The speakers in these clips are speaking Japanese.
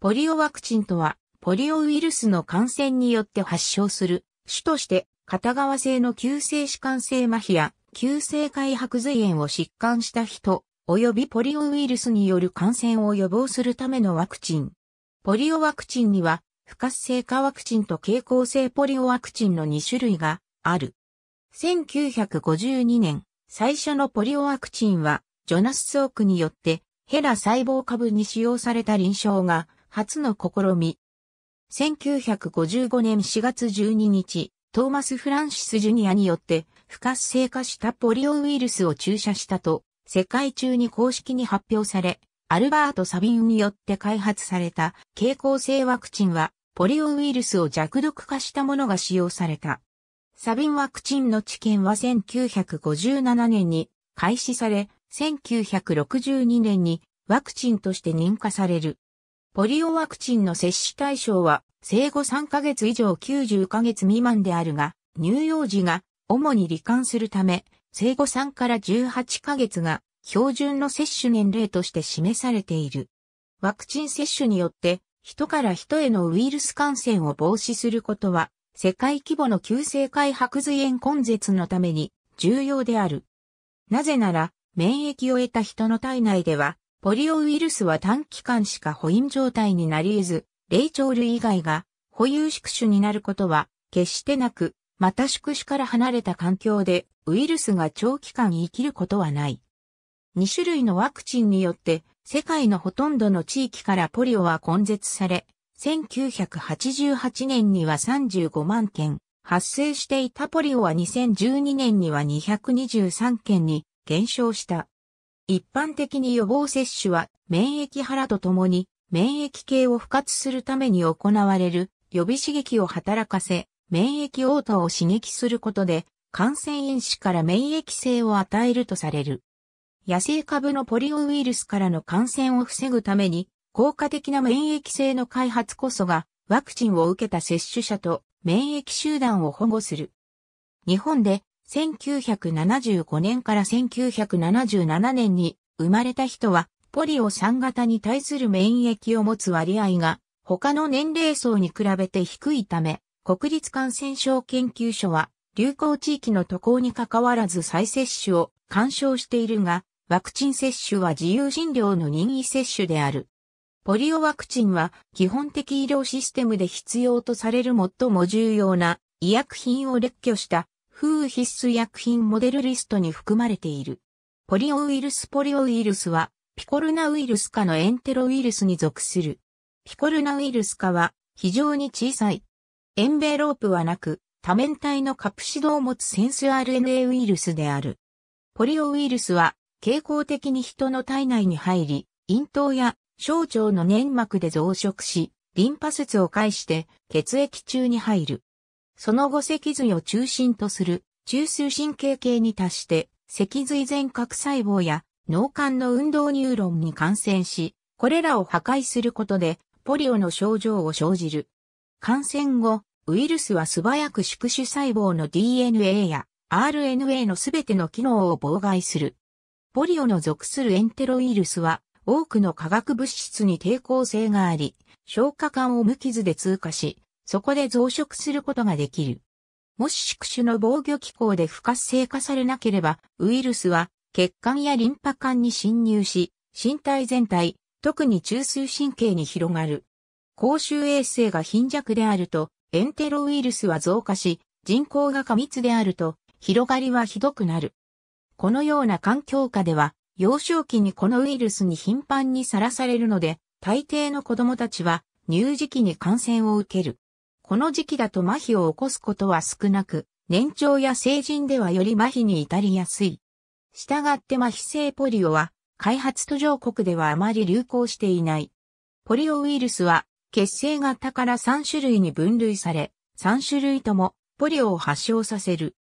ポリオワクチンとは、ポリオウイルスの感染によって発症する、主として、片側性の急性弛緩性麻痺や、急性開白髄炎を疾患した人、及びポリオウイルスによる感染を予防するためのワクチン。ポリオワクチンには、不活性化ワクチンと蛍光性ポリオワクチンの2種類がある。1952年、最初のポリオワクチンは、ジョナス・ソークによって、ヘラ細胞株に使用された臨床が、初の試み。1955年4月12日、トーマス・フランシス・ジュニアによって不活性化したポリオウイルスを注射したと、世界中に公式に発表され、アルバート・サビンによって開発された蛍光性ワクチンは、ポリオウイルスを弱毒化したものが使用された。サビンワクチンの治験は1957年に開始され、1962年にワクチンとして認可される。ポリオワクチンの接種対象は、生後3ヶ月以上90ヶ月未満であるが、乳幼児が主に罹患するため、生後3から18ヶ月が標準の接種年齢として示されている。ワクチン接種によって、人から人へのウイルス感染を防止することは、世界規模の急性開白髄炎根絶のために重要である。なぜなら、免疫を得た人の体内では、ポリオウイルスは短期間しか保飲状態になり得ず、霊長類以外が保有宿主になることは決してなく、また宿主から離れた環境でウイルスが長期間生きることはない。2種類のワクチンによって世界のほとんどの地域からポリオは根絶され、1988年には35万件、発生していたポリオは2012年には223件に減少した。一般的に予防接種は免疫腹とともに免疫系を不活するために行われる予備刺激を働かせ免疫応答を刺激することで感染因子から免疫性を与えるとされる。野生株のポリオウイルスからの感染を防ぐために効果的な免疫性の開発こそがワクチンを受けた接種者と免疫集団を保護する。日本で1975年から1977年に生まれた人は、ポリオ3型に対する免疫を持つ割合が、他の年齢層に比べて低いため、国立感染症研究所は、流行地域の渡航に関わらず再接種を干渉しているが、ワクチン接種は自由診療の任意接種である。ポリオワクチンは基本的医療システムで必要とされる最も重要な医薬品を列挙した風必須薬品モデルリストに含まれている。ポリオウイルスポリオウイルスは、ピコルナウイルス科のエンテロウイルスに属する。ピコルナウイルス科は、非常に小さい。エンベロープはなく、多面体のカプシドを持つセンス RNA ウイルスである。ポリオウイルスは、傾向的に人の体内に入り、咽頭や小腸の粘膜で増殖し、リンパ節を介して血液中に入る。その後脊髄を中心とする中枢神経系に達して、脊髄全核細胞や脳幹の運動ニューロンに感染し、これらを破壊することで、ポリオの症状を生じる。感染後、ウイルスは素早く宿主細胞の DNA や RNA のすべての機能を妨害する。ポリオの属するエンテロウイルスは多くの化学物質に抵抗性があり、消化管を無傷で通過し、そこで増殖することができる。もし宿主の防御機構で不活性化されなければ、ウイルスは血管やリンパ管に侵入し、身体全体、特に中枢神経に広がる。公衆衛生が貧弱であると、エンテロウイルスは増加し、人口が過密であると、広がりはひどくなる。このような環境下では、幼少期にこのウイルスに頻繁にさらされるので、大抵の子供たちは乳児期に感染を受ける。この時期だと麻痺を起こすことは少なく、年長や成人ではより麻痺に至りやすい。したがって麻痺性ポリオは、開発途上国ではあまり流行していない。ポリオウイルスは、血清型から3種類に分類され、3種類ともポリオを発症させる。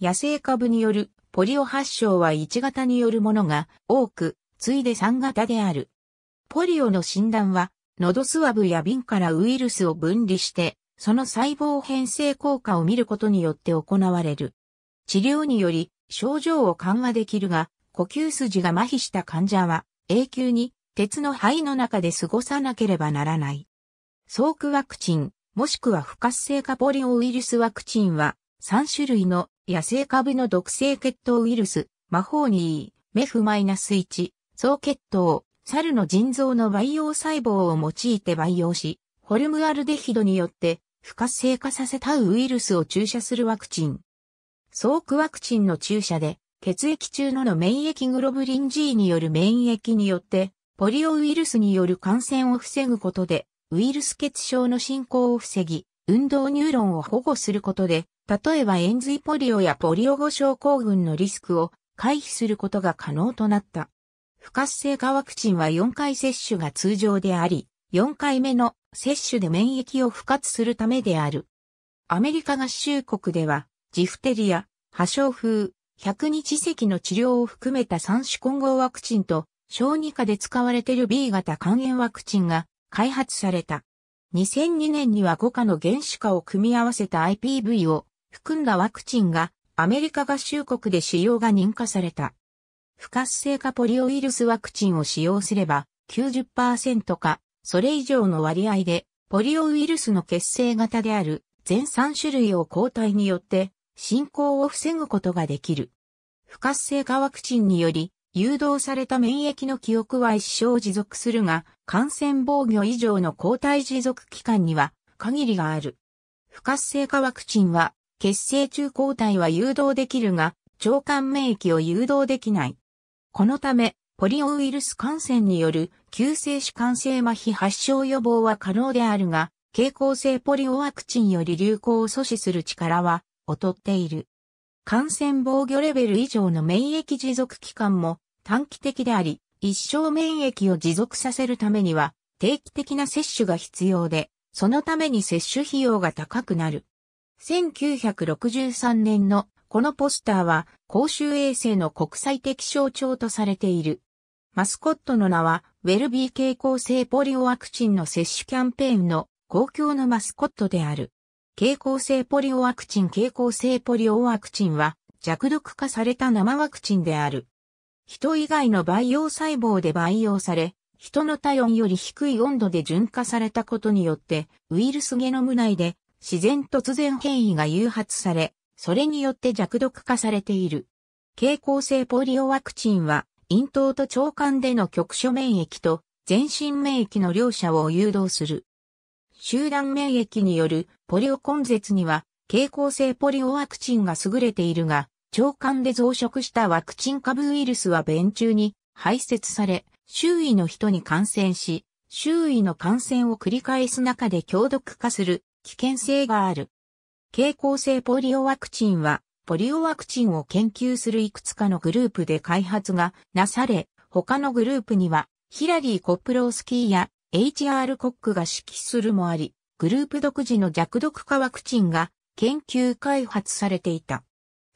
野生株によるポリオ発症は1型によるものが多く、次いで3型である。ポリオの診断は、喉スワブや瓶からウイルスを分離して、その細胞変性効果を見ることによって行われる。治療により症状を緩和できるが、呼吸筋が麻痺した患者は永久に鉄の肺の中で過ごさなければならない。ソーワクチン、もしくは不活性化ポリオウイルスワクチンは、3種類の野生株の毒性血糖ウイルス、マホーニー、メフ -1、総血糖、猿の腎臓の培養細胞を用いて培養し、ホルムアルデヒドによって不活性化させたウイルスを注射するワクチン。総区ワクチンの注射で、血液中のの免疫グロブリン G による免疫によって、ポリオウイルスによる感染を防ぐことで、ウイルス血症の進行を防ぎ、運動ニューロンを保護することで、例えば円髄ポリオやポリオ後症候群のリスクを回避することが可能となった。不活性化ワクチンは4回接種が通常であり、4回目の接種で免疫を復活するためである。アメリカ合衆国では、ジフテリア、破傷風、100日咳の治療を含めた3種混合ワクチンと、小児科で使われている B 型肝炎ワクチンが開発された。2002年には5価の原子化を組み合わせた IPV を含んだワクチンがアメリカ合衆国で使用が認可された。不活性化ポリオウイルスワクチンを使用すれば90%かそれ以上の割合で、ポリオウイルスの血清型である全3種類を抗体によって進行を防ぐことができる。不活性化ワクチンにより、誘導された免疫の記憶は一生持続するが、感染防御以上の抗体持続期間には限りがある。不活性化ワクチンは、血清中抗体は誘導できるが、腸管免疫を誘導できない。このため、ポリオウイルス感染による急性主感性麻痺発症予防は可能であるが、経口性ポリオワクチンより流行を阻止する力は劣っている。感染防御レベル以上の免疫持続期間も短期的であり、一生免疫を持続させるためには定期的な接種が必要で、そのために接種費用が高くなる。1963年のこのポスターは公衆衛生の国際的象徴とされている。マスコットの名は、ウェルビー経口性ポリオワクチンの接種キャンペーンの公共のマスコットである。経口性ポリオワクチン経口性ポリオワクチンは弱毒化された生ワクチンである。人以外の培養細胞で培養され、人の体温より低い温度で純化されたことによって、ウイルスゲノム内で自然突然変異が誘発され、それによって弱毒化されている。経口性ポリオワクチンは咽頭と腸管での局所免疫と全身免疫の両者を誘導する。集団免疫によるポリオ根絶には、蛍光性ポリオワクチンが優れているが、腸管で増殖したワクチン株ウイルスは便中に排泄され、周囲の人に感染し、周囲の感染を繰り返す中で強毒化する危険性がある。蛍光性ポリオワクチンはポリオワクチンを研究するいくつかのグループで開発がなされ、他のグループには、ヒラリー・コップロースキーや HR コックが指揮するもあり、グループ独自の弱毒化ワクチンが研究開発されていた。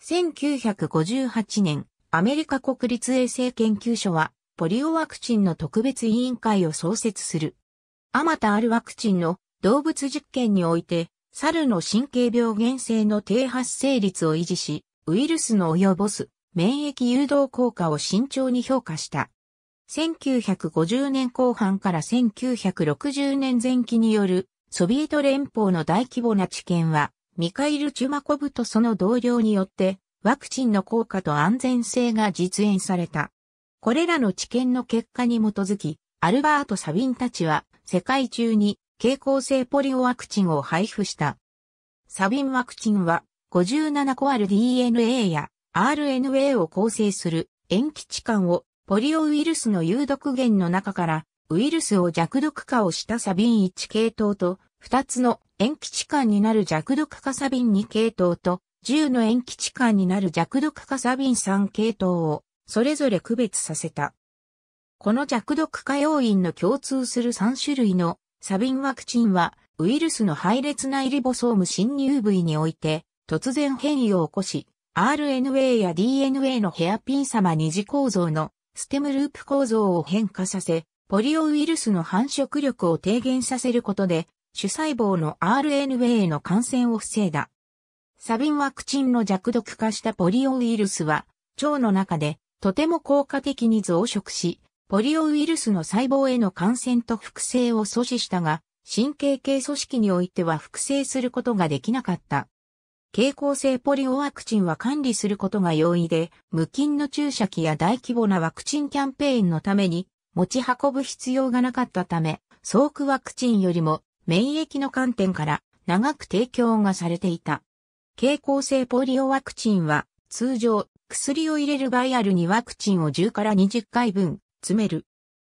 1958年、アメリカ国立衛生研究所は、ポリオワクチンの特別委員会を創設する。あまたあるワクチンの動物実験において、猿の神経病原性の低発生率を維持し、ウイルスの及ぼす免疫誘導効果を慎重に評価した。1950年後半から1960年前期によるソビエト連邦の大規模な治験は、ミカイル・チュマコブとその同僚によってワクチンの効果と安全性が実演された。これらの治験の結果に基づき、アルバート・サビンたちは世界中に蛍光性ポリオワクチンを配布した。サビンワクチンは57個ある DNA や RNA を構成する塩基置換をポリオウイルスの有毒源の中からウイルスを弱毒化をしたサビン1系統と2つの塩基置換になる弱毒化サビン2系統と10の塩基置換になる弱毒化サビン3系統をそれぞれ区別させた。この弱毒化要因の共通する3種類のサビンワクチンは、ウイルスの配列内リボソーム侵入部位において、突然変異を起こし、RNA や DNA のヘアピン様二次構造のステムループ構造を変化させ、ポリオウイルスの繁殖力を低減させることで、主細胞の RNA への感染を防いだ。サビンワクチンの弱毒化したポリオウイルスは、腸の中でとても効果的に増殖し、ポリオウイルスの細胞への感染と複製を阻止したが、神経系組織においては複製することができなかった。経口性ポリオワクチンは管理することが容易で、無菌の注射器や大規模なワクチンキャンペーンのために持ち運ぶ必要がなかったため、ソークワクチンよりも免疫の観点から長く提供がされていた。経口性ポリオワクチンは通常薬を入れるバイアルにワクチンを10から20回分詰める。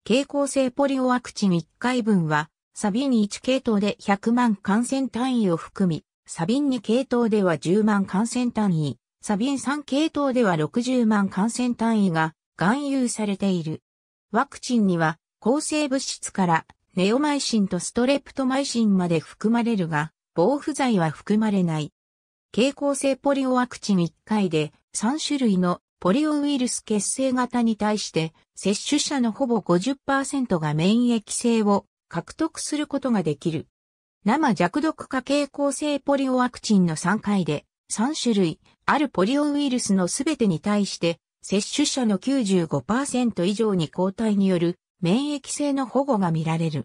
経口性ポリオワクチン1回分は、サビン1系統で100万感染単位を含み、サビン2系統では10万感染単位、サビン3系統では60万感染単位が含有されている。ワクチンには抗生物質からネオマイシンとストレプトマイシンまで含まれるが、防腐剤は含まれない。経口性ポリオワクチン1回で3種類のポリオウイルス血清型に対して接種者のほぼ50%が免疫性を獲得することができる。生弱毒化傾向性ポリオワクチンの3回で3種類あるポリオウイルスのすべてに対して接種者の95%以上に抗体による免疫性の保護が見られる。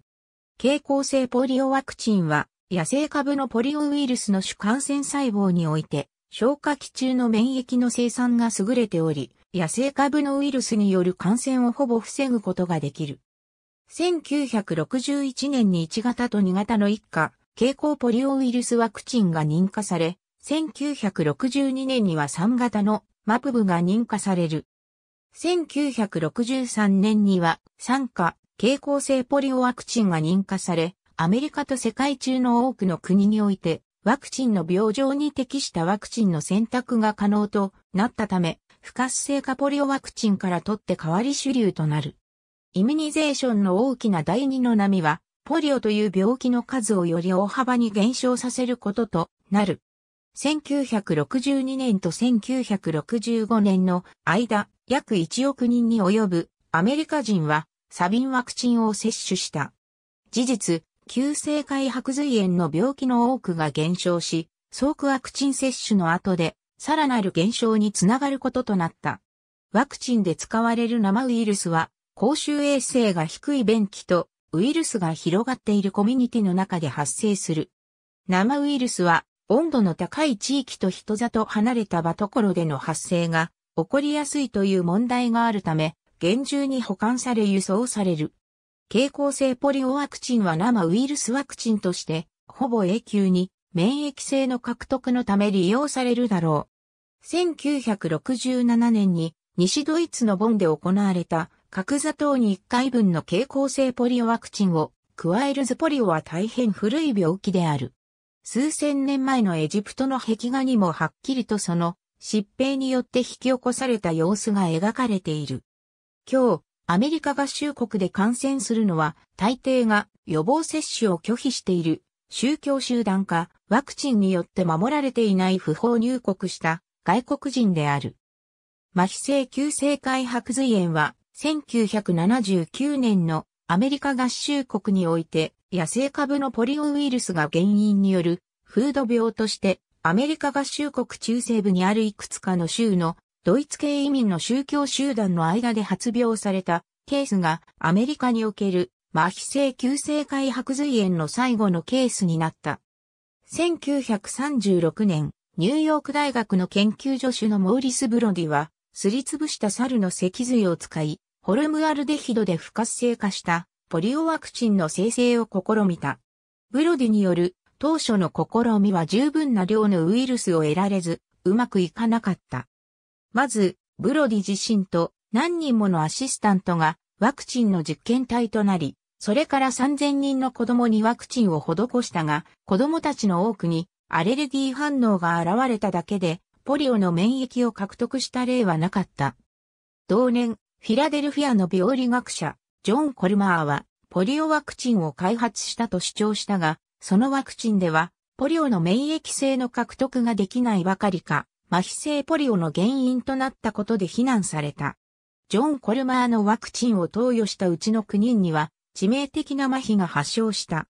傾向性ポリオワクチンは野生株のポリオウイルスの主感染細胞において消化器中の免疫の生産が優れており、野生株のウイルスによる感染をほぼ防ぐことができる。1961年に1型と2型の一家、蛍光ポリオウイルスワクチンが認可され、1962年には3型のマプブが認可される。1963年には3価蛍光性ポリオワクチンが認可され、アメリカと世界中の多くの国においてワクチンの病状に適したワクチンの選択が可能となったため、不活性化ポリオワクチンから取って代わり主流となる。イミニゼーションの大きな第二の波は、ポリオという病気の数をより大幅に減少させることとなる。1962年と1965年の間、約1億人に及ぶアメリカ人はサビンワクチンを接種した。事実、急性開白髄炎の病気の多くが減少し、早期ワクチン接種の後で、さらなる減少につながることとなった。ワクチンで使われる生ウイルスは、公衆衛生が低い便器とウイルスが広がっているコミュニティの中で発生する。生ウイルスは温度の高い地域と人里離れた場所での発生が起こりやすいという問題があるため、厳重に保管され輸送される。経口性ポリオワクチンは生ウイルスワクチンとして、ほぼ永久に免疫性の獲得のため利用されるだろう。1967年に西ドイツのボンで行われた角砂糖に1回分の経口性ポリオワクチンを加えるズポリオは大変古い病気である。数千年前のエジプトの壁画にもはっきりとその疾病によって引き起こされた様子が描かれている。今日、アメリカ合衆国で感染するのは、大抵が予防接種を拒否している、宗教集団か、ワクチンによって守られていない不法入国した外国人である。麻痺性急性開白髄炎は、1979年のアメリカ合衆国において、野生株のポリオウイルスが原因による、フード病として、アメリカ合衆国中西部にあるいくつかの州のドイツ系移民の宗教集団の間で発病されたケースがアメリカにおける麻痺性急性開白髄炎の最後のケースになった。1936年、ニューヨーク大学の研究助手のモーリス・ブロディは、すりつぶした猿の脊髄を使い、ホルムアルデヒドで不活性化したポリオワクチンの生成を試みた。ブロディによる当初の試みは十分な量のウイルスを得られず、うまくいかなかった。まず、ブロディ自身と何人ものアシスタントがワクチンの実験体となり、それから3000人の子供にワクチンを施したが、子供たちの多くにアレルギー反応が現れただけで、ポリオの免疫を獲得した例はなかった。同年、フィラデルフィアの病理学者、ジョン・コルマーは、ポリオワクチンを開発したと主張したが、そのワクチンでは、ポリオの免疫性の獲得ができないばかりか、麻痺性ポリオの原因となったことで非難された。ジョン・コルマーのワクチンを投与したうちの9人には致命的な麻痺が発症した。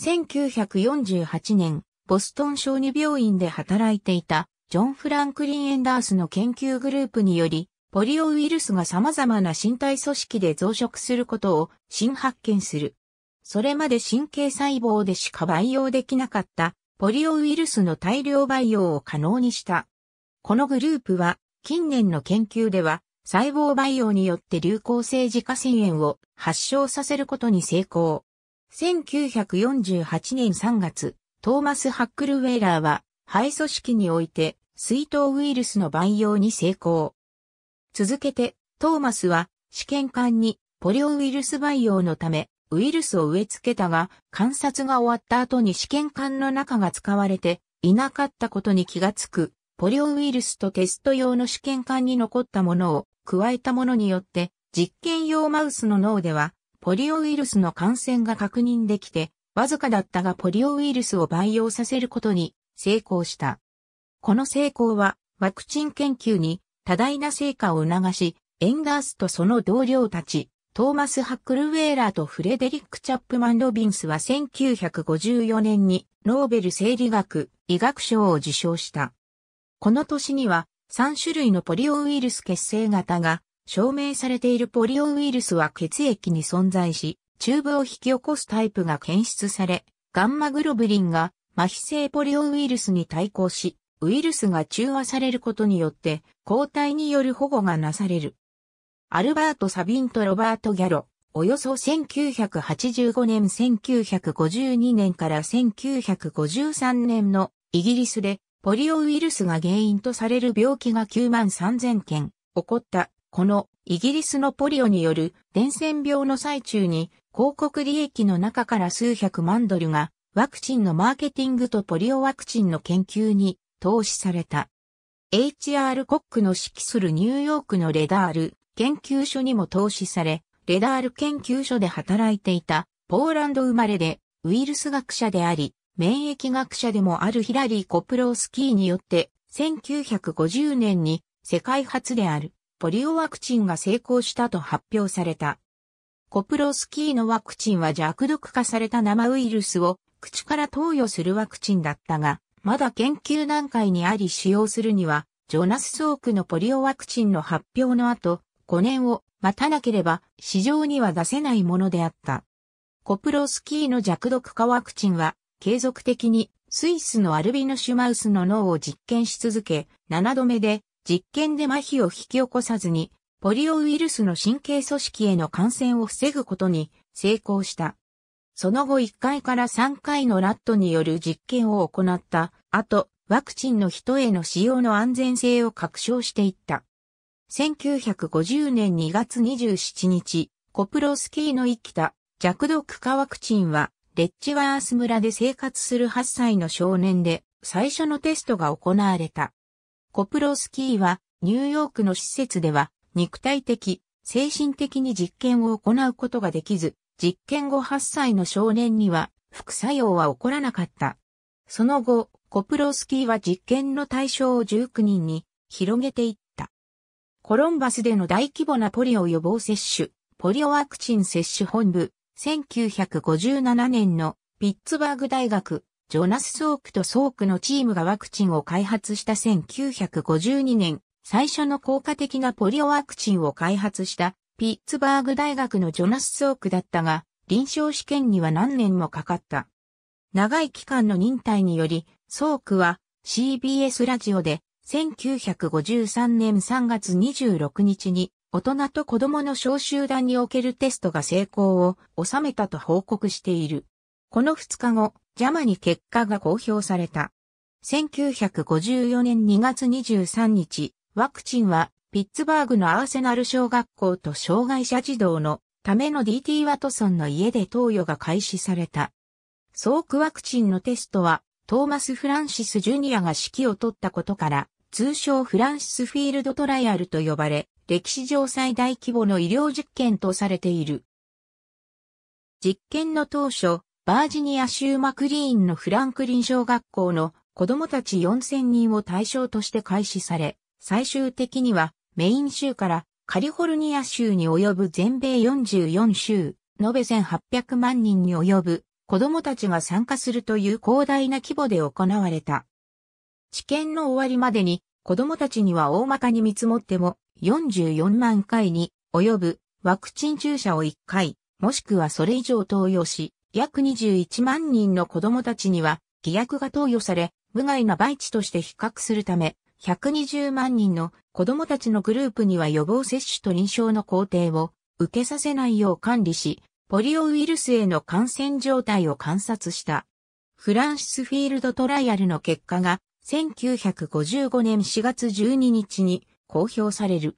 1948年、ボストン小児病院で働いていたジョン・フランクリン・エンダースの研究グループにより、ポリオウイルスが様々な身体組織で増殖することを新発見する。それまで神経細胞でしか培養できなかったポリオウイルスの大量培養を可能にした。このグループは、近年の研究では、細胞培養によって流行性自家腺炎を発症させることに成功。1948年3月、トーマス・ハックルウェイラーは、肺組織において、水筒ウイルスの培養に成功。続けて、トーマスは、試験管にポリオウイルス培養のため、ウイルスを植え付けたが、観察が終わった後に試験管の中が使われていなかったことに気がつく。ポリオウイルスとテスト用の試験管に残ったものを加えたものによって、実験用マウスの脳では、ポリオウイルスの感染が確認できて、わずかだったがポリオウイルスを培養させることに成功した。この成功は、ワクチン研究に多大な成果を促し、エンダースとその同僚たち、トーマス・ハックルウェーラーとフレデリック・チャップマン・ロビンスは1954年にノーベル生理学医学賞を受賞した。この年には3種類のポリオウイルス血清型が証明されているポリオウイルスは血液に存在し、チューブを引き起こすタイプが検出され、ガンマグロブリンが麻痺性ポリオウイルスに対抗し、ウイルスが中和されることによって抗体による保護がなされる。アルバート・サビンとロバート・ギャロ、およそ1985年1952年から1953年のイギリスでポリオウイルスが原因とされる病気が9万3000件起こった。このイギリスのポリオによる伝染病の最中に広告利益の中から数百万ドルがワクチンのマーケティングとポリオワクチンの研究に投資された。H.R. コックの指揮するニューヨークのレダール研究所にも投資され、レダール研究所で働いていたポーランド生まれでウイルス学者であり、免疫学者でもあるヒラリー・コプロースキーによって、1950年に世界初であるポリオワクチンが成功したと発表された。コプロースキーのワクチンは弱毒化された生ウイルスを口から投与するワクチンだったが、まだ研究段階にあり使用するには、ジョナス・ソークのポリオワクチンの発表の後、5年を待たなければ市場には出せないものであった。コプロスキーの弱毒化ワクチンは継続的にスイスのアルビノシュマウスの脳を実験し続け、7度目で実験で麻痺を引き起こさずに、ポリオウイルスの神経組織への感染を防ぐことに成功した。その後1回から3回のラットによる実験を行った後、ワクチンの人への使用の安全性を確証していった。1950年2月27日、コプロスキーの生きた弱毒化ワクチンはレッチワース村で生活する8歳の少年で、最初のテストが行われた。コプロスキーは、ニューヨークの施設では、肉体的、精神的に実験を行うことができず、実験後8歳の少年には、副作用は起こらなかった。その後、コプロスキーは実験の対象を19人に広げていった。コロンバスでの大規模なポリオ予防接種、ポリオワクチン接種本部、1957年のピッツバーグ大学、ジョナス・ソークとソークのチームがワクチンを開発した1952年、最初の効果的なポリオワクチンを開発したピッツバーグ大学のジョナス・ソークだったが、臨床試験には何年もかかった。長い期間の忍耐により、ソークは CBS ラジオで1953年3月26日に大人と子供の小集団におけるテストが成功を収めたと報告している。この2日後、ジャマに結果が公表された。1954年2月23日、ワクチンはピッツバーグのアーセナル小学校と障害者児童のための DT ワトソンの家で投与が開始された。ソークワクチンのテストはトーマス・フランシス・ジュニアが指揮を取ったことから通称フランシスフィールドトライアルと呼ばれ、歴史上最大規模の医療実験とされている。実験の当初、バージニア州マクリーンのフランクリン小学校の子供たち4000人を対象として開始され、最終的にはメイン州からカリフォルニア州に及ぶ全米44州、延べ1800万人に及ぶ子供たちが参加するという広大な規模で行われた。治験の終わりまでに子供たちには大まかに見積もっても44万回に及ぶワクチン注射を1回、もしくはそれ以上投与し、約21万人の子供たちには、偽薬が投与され、無害な媒地として比較するため、120万人の子供たちのグループには予防接種と認証の工程を受けさせないよう管理し、ポリオウイルスへの感染状態を観察した。フランシスフィールドトライアルの結果が1955年4月12日に公表される。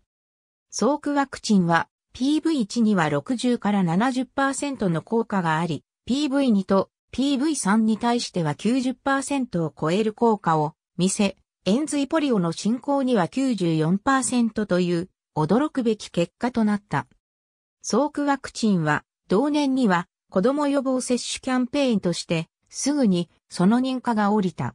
早期ワクチンは PV1 には60から70%の効果があり、PV2 と PV3 に対しては90%を超える効果を見せ、エンズイポリオの進行には94%という驚くべき結果となった。早期ワクチンは同年には子供予防接種キャンペーンとしてすぐにその認可が下りた。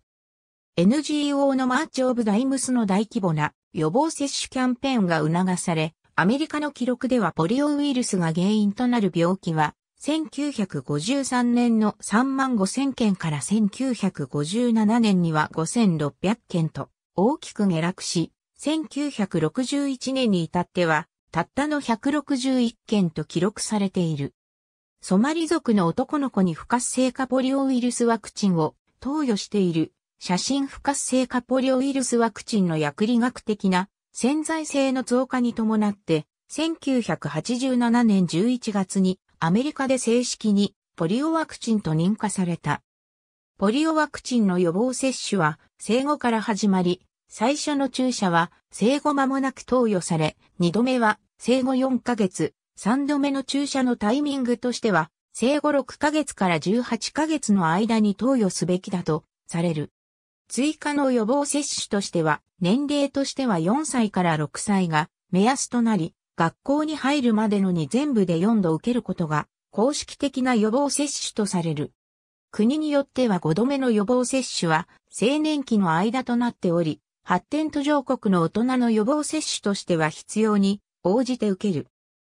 NGO のマーチオブダイムスの大規模な予防接種キャンペーンが促され、アメリカの記録ではポリオウイルスが原因となる病気は、1953年の3万5000件から1957年には5600件と大きく下落し、1961年に至っては、たったの161件と記録されている。ソマリ族の男の子に不活性化ポリオウイルスワクチンを投与している写真不活性化ポリオウイルスワクチンの薬理学的な潜在性の増加に伴って、1987年11月にアメリカで正式にポリオワクチンと認可された。ポリオワクチンの予防接種は生後から始まり、最初の注射は生後間もなく投与され、2度目は生後4ヶ月、3度目の注射のタイミングとしては、生後6ヶ月から18ヶ月の間に投与すべきだとされる。追加の予防接種としては、年齢としては4歳から6歳が目安となり、学校に入るまでのに全部で4度受けることが、公式的な予防接種とされる。国によっては5度目の予防接種は、青年期の間となっており、発展途上国の大人の予防接種としては必要に応じて受ける。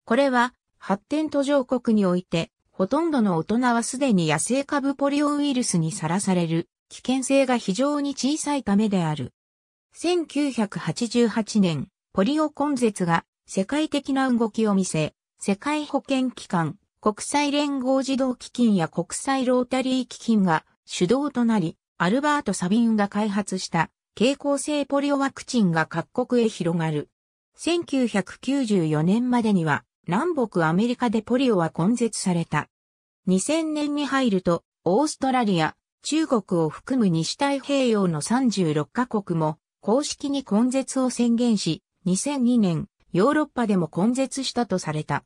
これは、発展途上国において、ほとんどの大人はすでに野生株ポリオウイルスにさらされる危険性が非常に小さいためである。1988年、ポリオ根絶が世界的な動きを見せ、世界保健機関、国際連合児童基金や国際ロータリー基金が主導となり、アルバート・サビンが開発した蛍光性ポリオワクチンが各国へ広がる。1994年までには南北アメリカでポリオは根絶された。2000年に入るとオーストラリア、中国を含む西太平洋の36カ国も公式に根絶を宣言し、2002年、ヨーロッパでも根絶したとされた。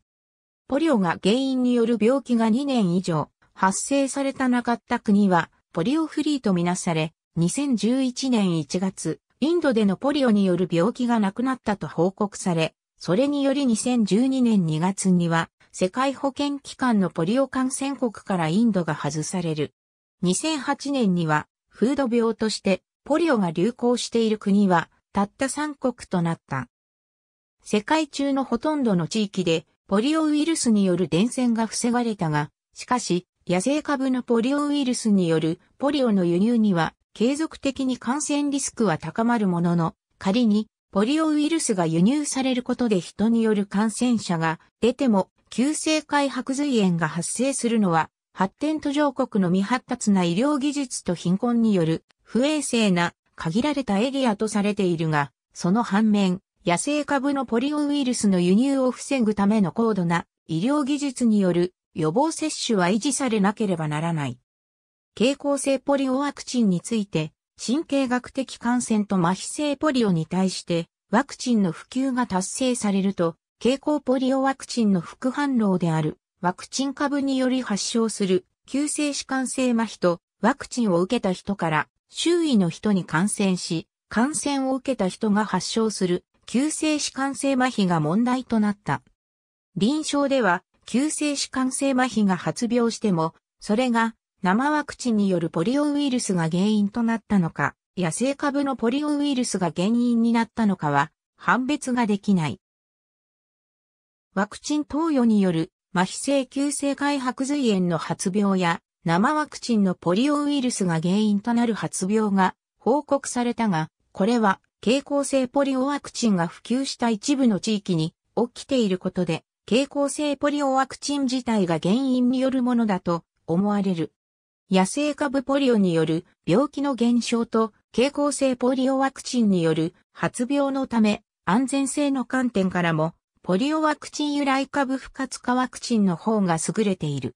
ポリオが原因による病気が2年以上発生されたなかった国は、ポリオフリーとみなされ、2011年1月、インドでのポリオによる病気がなくなったと報告され、それにより2012年2月には、世界保健機関のポリオ感染国からインドが外される。2008年には、フード病としてポリオが流行している国は、たった3国となった。世界中のほとんどの地域で、ポリオウイルスによる伝染が防がれたが、しかし、野生株のポリオウイルスによるポリオの輸入には継続的に感染リスクは高まるものの、仮にポリオウイルスが輸入されることで人による感染者が出ても急性開白髄炎が発生するのは発展途上国の未発達な医療技術と貧困による不衛生な限られたエリアとされているが、その反面、野生株のポリオウイルスの輸入を防ぐための高度な医療技術による予防接種は維持されなければならない。経口性ポリオワクチンについて、神経学的感染と麻痺性ポリオに対してワクチンの普及が達成されると、経口ポリオワクチンの副反応であるワクチン株により発症する急性脂肝性麻痺とワクチンを受けた人から周囲の人に感染し、感染を受けた人が発症する急性脂肝性麻痺が問題となった。臨床では急性脂肝性麻痺が発病しても、それが生ワクチンによるポリオウイルスが原因となったのか、野生株のポリオウイルスが原因になったのかは判別ができない。ワクチン投与による麻痺性急性開白髄炎の発病や生ワクチンのポリオウイルスが原因となる発病が報告されたが、これは経口性ポリオワクチンが普及した一部の地域に起きていることで、経口性ポリオワクチン自体が原因によるものだと思われる。野生株ポリオによる病気の減少と経口性ポリオワクチンによる発病のため安全性の観点からもポリオワクチン由来株不活化ワクチンの方が優れている。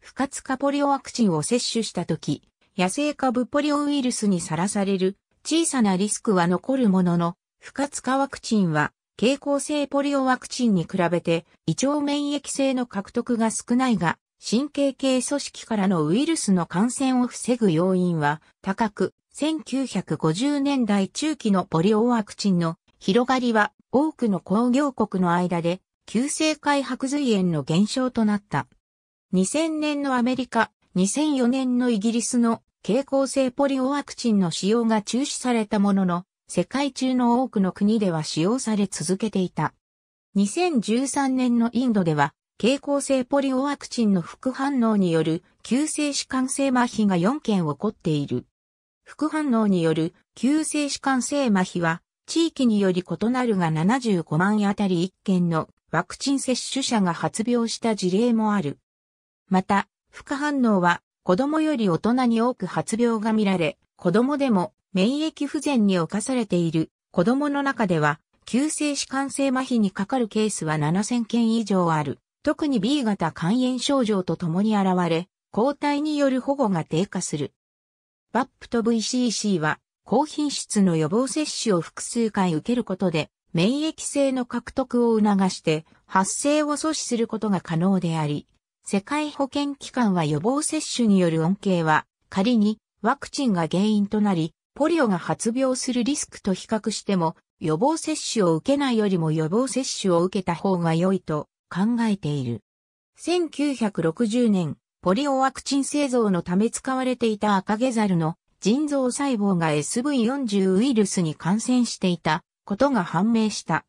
不活化ポリオワクチンを接種した時、野生株ポリオウイルスにさらされる小さなリスクは残るものの、不活化ワクチンは経口性ポリオワクチンに比べて胃腸免疫性の獲得が少ないが、神経系組織からのウイルスの感染を防ぐ要因は高く、1950年代中期のポリオワクチンの広がりは多くの工業国の間で急性開白髄炎の減少となった。2000年のアメリカ、2004年のイギリスの経口性ポリオワクチンの使用が中止されたものの、世界中の多くの国では使用され続けていた。2013年のインドでは、経口性ポリオワクチンの副反応による急性弛緩性麻痺が4件起こっている。副反応による急性弛緩性麻痺は地域により異なるが75万あたり1件のワクチン接種者が発病した事例もある。また、副反応は子供より大人に多く発病が見られ、子供でも免疫不全に侵されている子供の中では、急性弛緩性麻痺にかかるケースは7000件以上ある。特に B 型肝炎症状と共に現れ、抗体による保護が低下する。BAP と VCC は高品質の予防接種を複数回受けることで、免疫性の獲得を促して発生を阻止することが可能であり、世界保健機関は予防接種による恩恵は仮にワクチンが原因となり、ポリオが発病するリスクと比較しても予防接種を受けないよりも予防接種を受けた方が良いと考えている。1960年、ポリオワクチン製造のため使われていた赤毛猿の腎臓細胞が SV40 ウイルスに感染していたことが判明した。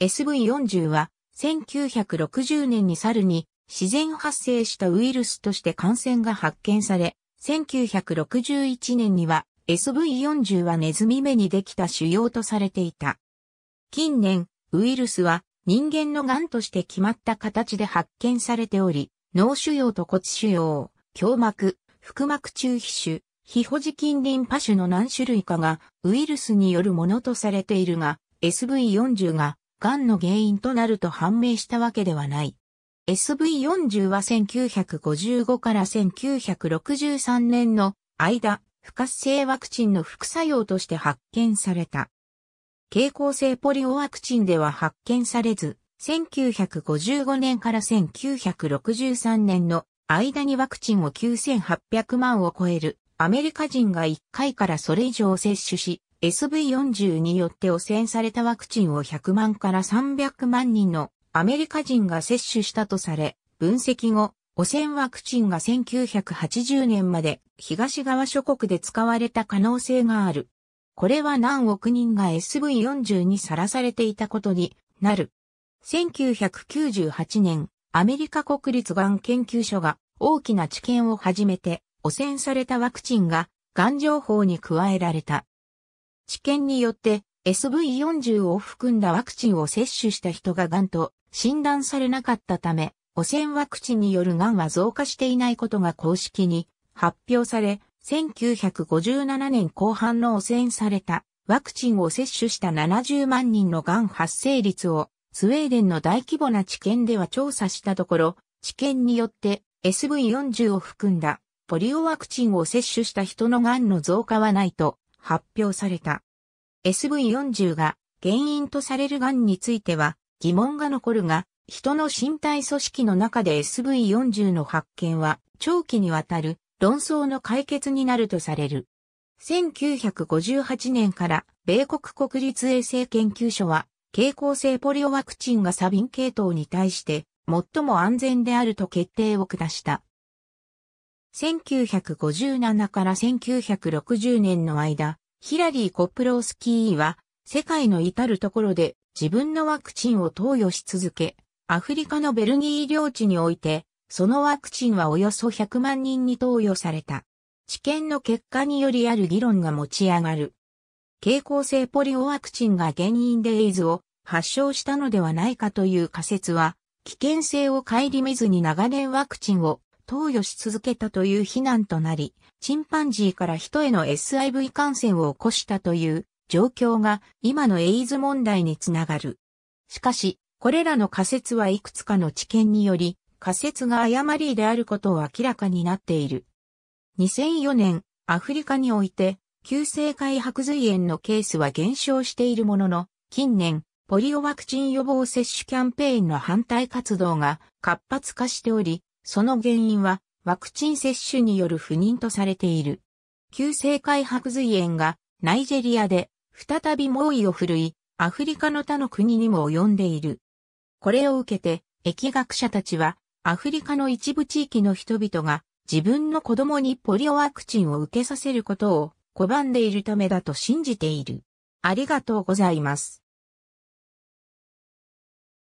SV40 は1960年に猿に自然発生したウイルスとして感染が発見され、1961年には SV40 はネズミ目にできた腫瘍とされていた。近年、ウイルスは人間の癌として決まった形で発見されており、脳腫瘍と骨腫瘍、胸膜、腹膜中皮腫、ヒホジ菌リンパ種の何種類かがウイルスによるものとされているが、SV40 が癌の原因となると判明したわけではない。SV40 は1955から1963年の間、不活性ワクチンの副作用として発見された。蛍光性ポリオワクチンでは発見されず、1955年から1963年の間にワクチンを9800万を超えるアメリカ人が1回からそれ以上接種し、SV40 によって汚染されたワクチンを100万から300万人のアメリカ人が接種したとされ、分析後、汚染ワクチンが1980年まで東側諸国で使われた可能性がある。これは何億人が SV40 にさらされていたことになる。1998年、アメリカ国立がん研究所が大きな知見を始めて、汚染されたワクチンが、癌情報に加えられた。治験によって SV40 を含んだワクチンを接種した人が癌と診断されなかったため、汚染ワクチンによる癌は増加していないことが公式に発表され、1957年後半の汚染されたワクチンを接種した70万人の癌発生率をスウェーデンの大規模な治験では調査したところ、治験によって SV40 を含んだポリオワクチンを接種した人の癌の増加はないと発表された。SV40 が原因とされる癌については疑問が残るが、人の身体組織の中で SV40 の発見は長期にわたる論争の解決になるとされる。1958年から米国国立衛生研究所は蛍光性ポリオワクチンがサビン系統に対して最も安全であると決定を下した。1957から1960年の間、ヒラリー・コプロースキーは、世界の至るところで自分のワクチンを投与し続け、アフリカのベルギー領地において、そのワクチンはおよそ100万人に投与された。治験の結果によりある議論が持ち上がる。蛍光性ポリオワクチンが原因でエイズを発症したのではないかという仮説は、危険性を顧みずに長年ワクチンを投与し続けたという非難となり、チンパンジーから人への SIV 感染を起こしたという状況が今のエイズ問題につながる。しかし、これらの仮説はいくつかの知見により、仮説が誤りであることを明らかになっている。2004年、アフリカにおいて、急性開白髄炎のケースは減少しているものの、近年、ポリオワクチン予防接種キャンペーンの反対活動が活発化しており、その原因はワクチン接種による不妊とされている。急性開白髄炎がナイジェリアで再び猛威を振るい、アフリカの他の国にも及んでいる。これを受けて、疫学者たちは、アフリカの一部地域の人々が自分の子供にポリオワクチンを受けさせることを拒んでいるためだと信じている。ありがとうございます。